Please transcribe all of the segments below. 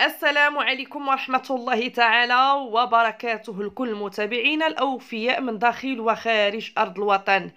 السلام عليكم ورحمة الله تعالى وبركاته لكل متابعينا الأوفياء من داخل وخارج أرض الوطن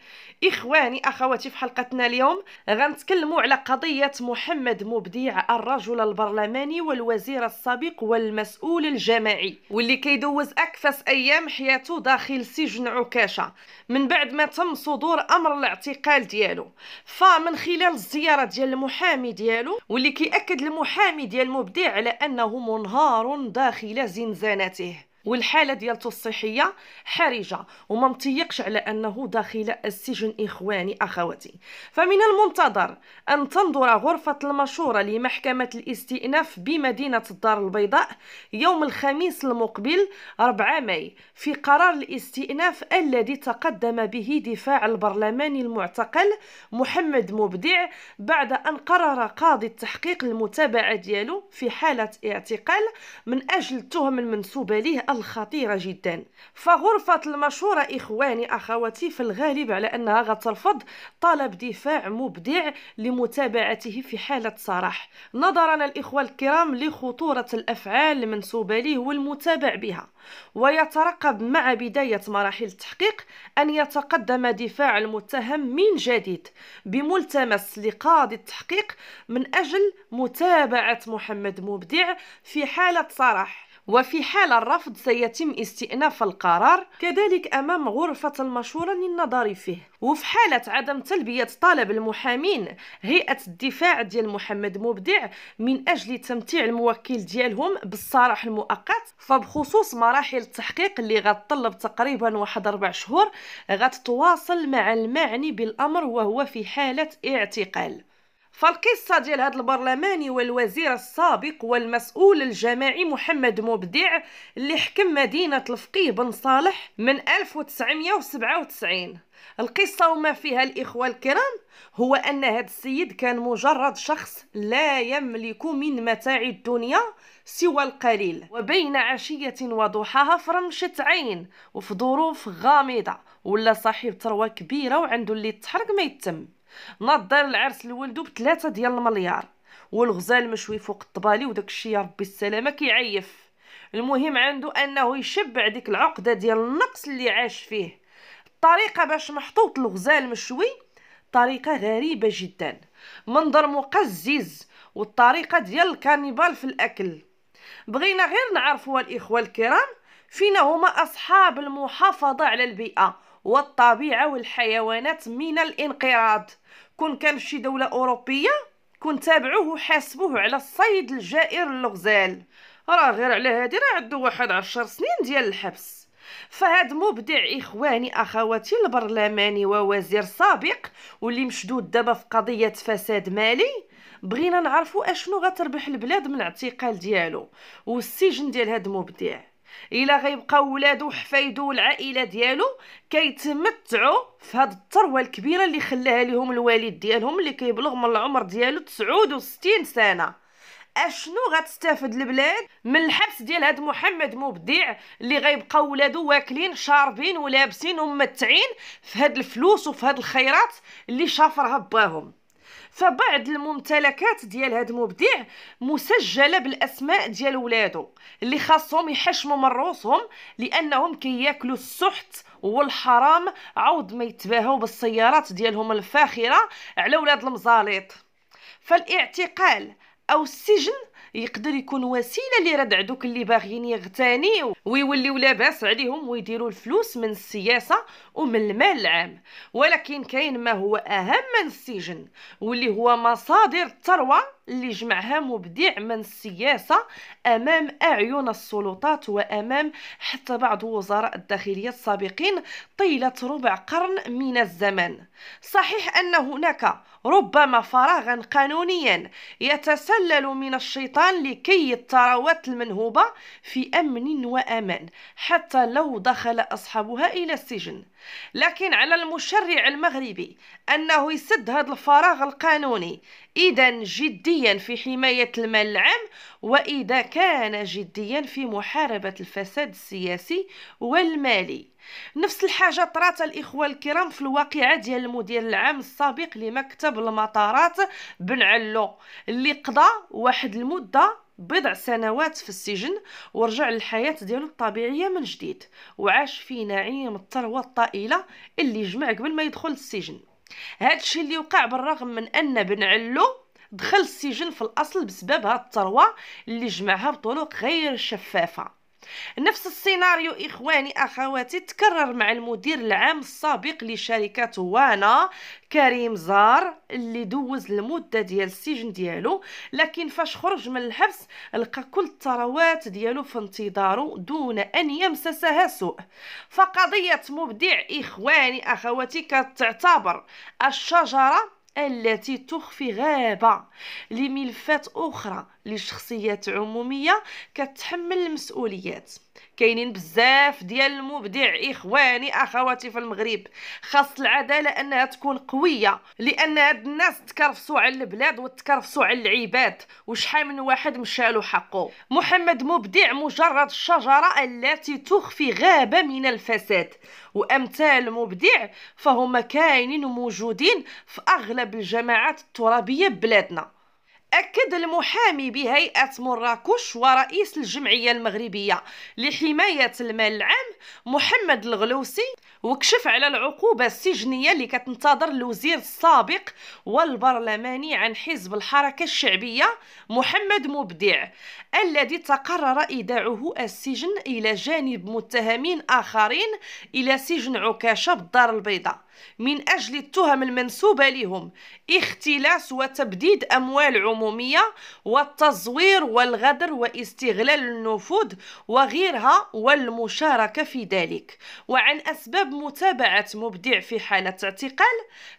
إخواني أخواتي في حلقتنا اليوم غنتكلموا على قضية محمد مبديع الرجل البرلماني والوزير السابق والمسؤول الجماعي واللي كيدوز أكفس أيام حياته داخل سجن عكاشة من بعد ما تم صدور أمر الاعتقال ديالو فمن خلال الزيارة ديال المحامي ديالو واللي كيأكد المحامي ديال مبديع على أنه منهار داخل زنزانته والحاله ديالته الصحيه حرجه وما متيقش على انه داخل السجن اخواني اخواتي فمن المنتظر ان تنظر غرفه المشوره لمحكمه الاستئناف بمدينه الدار البيضاء يوم الخميس المقبل 4 ماي في قرار الاستئناف الذي تقدم به دفاع البرلمان المعتقل محمد مبدع بعد ان قرر قاضي التحقيق المتابعه ديالو في حاله اعتقال من اجل التهم المنسوبه ليه الخطيرة جدا فغرفة المشورة إخواني أخواتي في الغالب على أنها غترفض طلب دفاع مبدع لمتابعته في حالة صراح نظرا الإخوة الكرام لخطورة الأفعال المنسوبة ليه والمتابع بها ويترقب مع بداية مراحل التحقيق أن يتقدم دفاع المتهم من جديد بملتمس لقاضي التحقيق من أجل متابعة محمد مبدع في حالة صراح وفي حال الرفض سيتم استئناف القرار كذلك أمام غرفة المشورة للنظر فيه وفي حالة عدم تلبية طلب المحامين هيئة الدفاع ديال محمد مبدع من أجل تمتيع الموكل ديالهم بالصراح المؤقت فبخصوص مراحل التحقيق اللي غتطلب تقريبا واحد أربع شهور غتتواصل مع المعني بالأمر وهو في حالة اعتقال فالقصة ديال هذا البرلماني والوزير السابق والمسؤول الجماعي محمد مبدع اللي حكم مدينة الفقيه بن صالح من 1997 القصة وما فيها الإخوة الكرام هو أن هذا السيد كان مجرد شخص لا يملك من متاع الدنيا سوى القليل وبين عشية وضحاها فرمشت عين وفي ظروف غامضة ولا صاحب ثروة كبيرة وعنده اللي تحرق ما يتم نظر العرس لولدو بثلاثة ديال المليار والغزال المشوي فوق الطبالي وداك الشيء يا ربي السلامه كيعيف المهم عنده انه يشبع ديك العقده ديال النقص اللي عاش فيه الطريقه باش محطوط الغزال المشوي طريقه غريبه جدا منظر مقزز والطريقه ديال الكانيبال في الاكل بغينا غير نعرفوا الاخوه الكرام فينا هما اصحاب المحافظه على البيئه والطبيعه والحيوانات من الانقراض كون كان شي دولة أوروبية كون تابعوه وحاسبوه على الصيد الجائر للغزال راه غير على هادي راه عندو واحد عشر سنين ديال الحبس فهاد مبدع إخواني أخواتي البرلماني ووزير سابق واللي مشدود دابا في قضية فساد مالي بغينا نعرفوا اشنو غتربح البلاد من الاعتقال ديالو والسجن ديال هاد المبدع الا غيبقاو ولادو وحفايدو العائله ديالو كيتمتعوا في هاد الثروه الكبيره اللي خلاها لهم الوالد ديالهم اللي كيبلغ من العمر ديالو 69 سنه اشنو غتستافد البلاد من الحبس ديال هاد محمد مبدع اللي غيبقاو ولادو واكلين شاربين ولابسين ومتعين في هاد الفلوس وفي هاد الخيرات اللي شافرها باهم فبعض الممتلكات ديال هاد المبدع مسجله بالاسماء ديال ولادو اللي خاصهم يحشموا من روسهم لانهم كياكلوا السحت والحرام عوض ما يتباهوا بالسيارات ديالهم الفاخره على ولاد المزاليط فالاعتقال او السجن يقدر يكون وسيله لردع دوك اللي باغيين يغتانيو ويوليو لاباس عليهم ويديروا الفلوس من السياسه ومن المال العام ولكن كاين ما هو اهم من السجن واللي هو مصادر الثروه اللي جمعها مبدع من السياسه امام اعين السلطات وامام حتى بعض وزراء الداخليه السابقين طيله ربع قرن من الزمن صحيح ان هناك ربما فراغا قانونيا يتسلل من الشيطان لكي الثروات المنهوبة في أمن وأمان حتى لو دخل أصحابها إلى السجن لكن على المشرع المغربي أنه يسد هذا الفراغ القانوني إذا جديا في حماية المال العام وإذا كان جديا في محاربة الفساد السياسي والمالي نفس الحاجة طرات الإخوة الكرام في الواقعة ديال المدير العام السابق لمكتب المطارات بن علو اللي قضى واحد المدة بضع سنوات في السجن ورجع للحياة ديالو الطبيعية من جديد وعاش في نعيم الثروة الطائلة اللي جمع قبل ما يدخل السجن هادشي اللي وقع بالرغم من أن بن علو دخل السجن في الأصل بسبب هاد الثروة اللي جمعها بطرق غير شفافة نفس السيناريو إخواني أخواتي تكرر مع المدير العام السابق لشركة وانا كريم زار اللي دوز المدة ديال السجن ديالو لكن فاش خرج من الحبس لقى كل الثروات ديالو في انتظاره دون أن يمسسها سوء فقضية مبدع إخواني أخواتي كتعتبر الشجرة التي تخفي غابة لملفات أخرى لشخصيات عمومية كتحمل المسؤوليات كاينين بزاف ديال المبدع اخواني اخواتي في المغرب خاص العداله انها تكون قويه لان هاد الناس تكرفسوا على البلاد وتكرفسوا على العباد وشحال من واحد مشالو حقه محمد مبدع مجرد الشجره التي تخفي غابه من الفساد وامثال مبدع فهم كاينين وموجودين في اغلب الجماعات الترابيه ببلادنا أكد المحامي بهيئة مراكش ورئيس الجمعية المغربية لحماية المال العام محمد الغلوسي وكشف على العقوبة السجنية اللي كتنتظر الوزير السابق والبرلماني عن حزب الحركة الشعبية محمد مبدع الذي تقرر إيداعه السجن إلى جانب متهمين آخرين إلى سجن عكاشة بالدار البيضاء من أجل التهم المنسوبة لهم اختلاس وتبديد أموال عموم العمومية والتزوير والغدر واستغلال النفوذ وغيرها والمشاركة في ذلك وعن أسباب متابعة مبدع في حالة اعتقال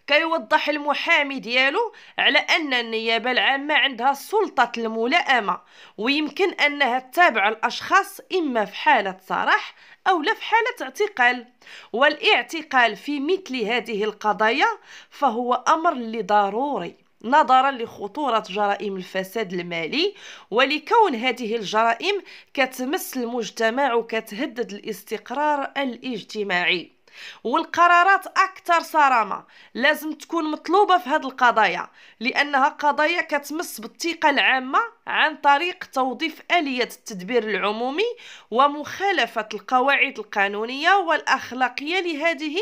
كيوضح المحامي ديالو على أن النيابة العامة عندها سلطة الملائمة ويمكن أنها تتابع الأشخاص إما في حالة صراح أو لا في حالة اعتقال والاعتقال في مثل هذه القضايا فهو أمر لضروري نظرا لخطورة جرائم الفساد المالي ولكون هذه الجرائم كتمس المجتمع وكتهدد الاستقرار الاجتماعي والقرارات اكثر صرامه لازم تكون مطلوبه في هذه القضايا لانها قضايا كتمس بالثقه العامه عن طريق توظيف اليه التدبير العمومي ومخالفه القواعد القانونيه والاخلاقيه لهذه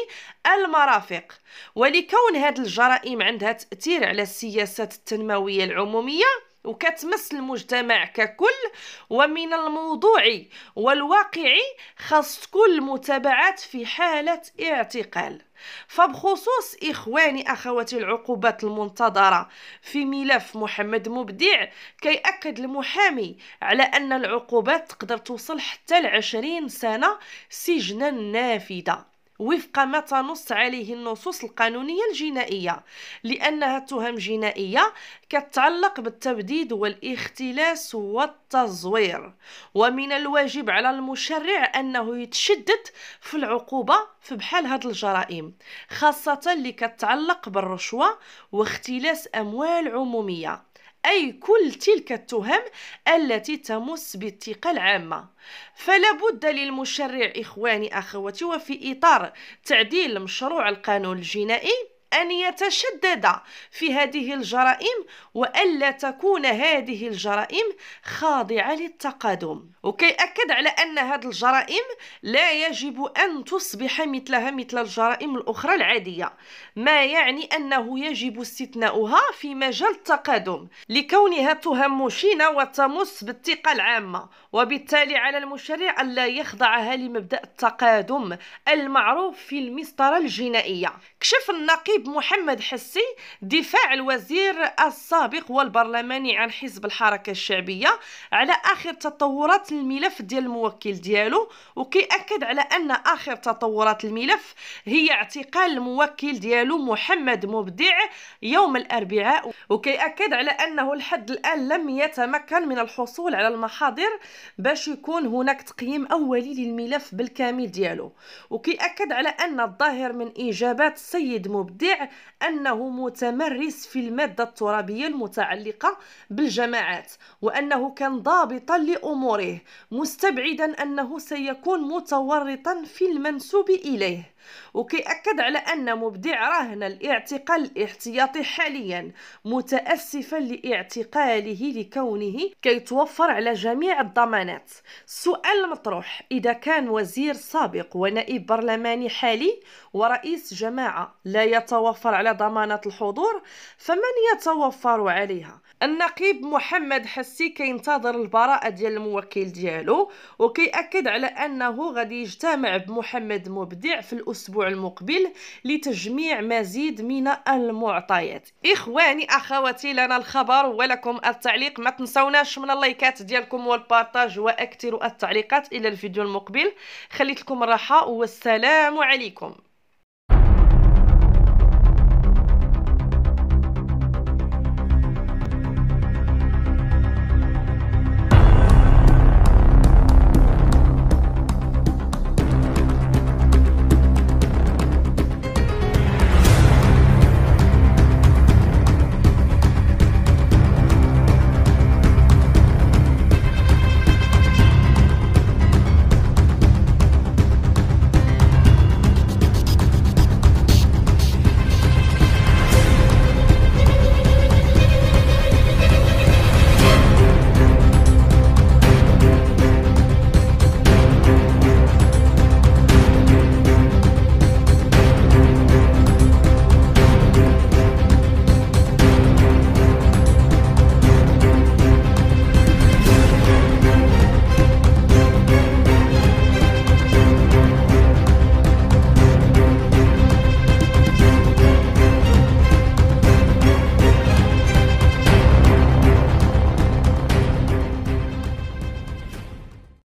المرافق ولكون هذه الجرائم عندها تاثير على السياسات التنمويه العموميه وكتمس المجتمع ككل ومن الموضوع والواقعي خاص كل متابعات في حالة اعتقال فبخصوص إخواني أخواتي العقوبات المنتظرة في ملف محمد مبدع كيأكد المحامي على أن العقوبات تقدر توصل حتى لعشرين سنة سجنا نافذة وفق ما تنص عليه النصوص القانونية الجنائية لأنها تهم جنائية كتعلق بالتبديد والاختلاس والتزوير ومن الواجب على المشرع أنه يتشدد في العقوبة في بحال هاد الجرائم خاصة اللي كتعلق بالرشوة واختلاس أموال عمومية أي كل تلك التهم التي تمس بالثقة العامة فلا بد للمشرع إخواني أخواتي وفي إطار تعديل مشروع القانون الجنائي أن يتشدد في هذه الجرائم وألا تكون هذه الجرائم خاضعة للتقادم وكيأكد على أن هذه الجرائم لا يجب أن تصبح مثلها مثل الجرائم الأخرى العادية ما يعني أنه يجب استثناؤها في مجال التقادم لكونها تهم شينا وتمس بالثقة العامة وبالتالي على المشرع ألا يخضعها لمبدأ التقادم المعروف في المسطرة الجنائية كشف النقيب النائب محمد حسي دفاع الوزير السابق والبرلماني عن حزب الحركة الشعبية على آخر تطورات الملف ديال الموكل ديالو وكيأكد على أن آخر تطورات الملف هي اعتقال الموكل ديالو محمد مبدع يوم الأربعاء وكيأكد على أنه لحد الآن لم يتمكن من الحصول على المحاضر باش يكون هناك تقييم أولي للملف بالكامل ديالو وكيأكد على أن الظاهر من إجابات السيد مبدع أنه متمرس في المادة الترابية المتعلقة بالجماعات وأنه كان ضابطا لأموره مستبعدا أنه سيكون متورطا في المنسوب إليه وكيأكد على أن مبدع راهن الاعتقال الاحتياطي حاليا متأسفا لاعتقاله لكونه كيتوفر على جميع الضمانات السؤال المطروح إذا كان وزير سابق ونائب برلماني حالي ورئيس جماعة لا يتوفر على ضمانات الحضور فمن يتوفر عليها النقيب محمد حسي كينتظر البراءة ديال الموكل ديالو وكيأكد على أنه غادي يجتمع بمحمد مبدع في الأسبوع المقبل لتجميع مزيد من المعطيات إخواني أخواتي لنا الخبر ولكم التعليق ما تنسوناش من اللايكات ديالكم والبارتاج وأكثروا التعليقات إلى الفيديو المقبل خليت لكم الراحة والسلام عليكم